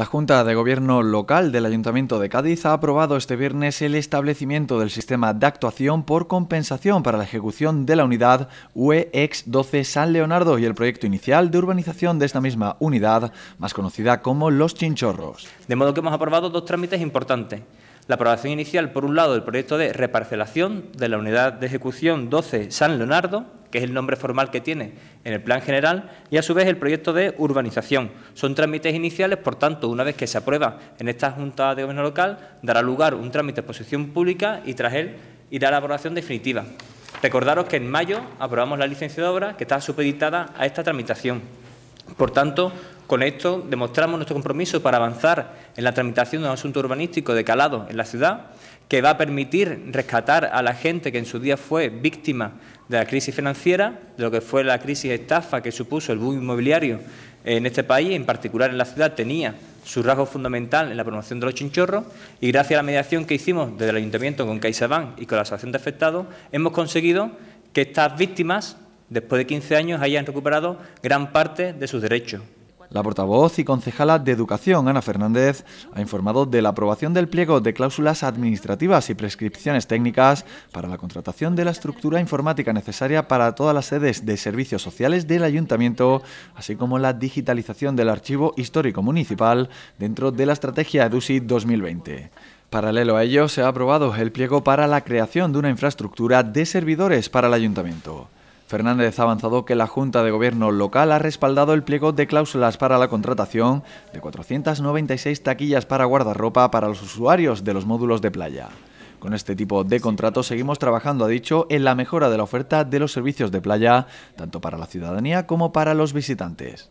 La Junta de Gobierno Local del Ayuntamiento de Cádiz ha aprobado este viernes el establecimiento del sistema de actuación por compensación para la ejecución de la unidad UEX 12 San Leonardo y el proyecto inicial de urbanización de esta misma unidad, más conocida como Los Chinchorros. De modo que hemos aprobado dos trámites importantes. La aprobación inicial, por un lado, del proyecto de reparcelación de la unidad de ejecución 12 San Leonardo que es el nombre formal que tiene en el plan general, y a su vez el proyecto de urbanización. Son trámites iniciales, por tanto, una vez que se aprueba en esta Junta de Gobierno Local, dará lugar un trámite de exposición pública y tras él irá la aprobación definitiva. Recordaros que en mayo aprobamos la licencia de obra que está supeditada a esta tramitación. Por tanto, con esto demostramos nuestro compromiso para avanzar en la tramitación de un asunto urbanístico de calado en la ciudad, que va a permitir rescatar a la gente que en su día fue víctima de la crisis financiera, de lo que fue la crisis estafa que supuso el boom inmobiliario en este país, en particular en la ciudad, tenía su rasgo fundamental en la promoción de los chinchorros y gracias a la mediación que hicimos desde el Ayuntamiento con CaixaBank y con la Asociación de Afectados, hemos conseguido que estas víctimas después de 15 años hayan recuperado gran parte de sus derechos. La portavoz y concejala de Educación, Ana Fernández, ha informado de la aprobación del pliego de cláusulas administrativas y prescripciones técnicas para la contratación de la estructura informática necesaria para todas las sedes de servicios sociales del ayuntamiento, así como la digitalización del archivo histórico municipal dentro de la estrategia EDUSI 2020. Paralelo a ello, se ha aprobado el pliego para la creación de una infraestructura de servidores para el ayuntamiento. Fernández ha avanzado que la Junta de Gobierno local ha respaldado el pliego de cláusulas para la contratación de 496 taquillas para guardarropa para los usuarios de los módulos de playa. Con este tipo de contrato seguimos trabajando, ha dicho, en la mejora de la oferta de los servicios de playa, tanto para la ciudadanía como para los visitantes.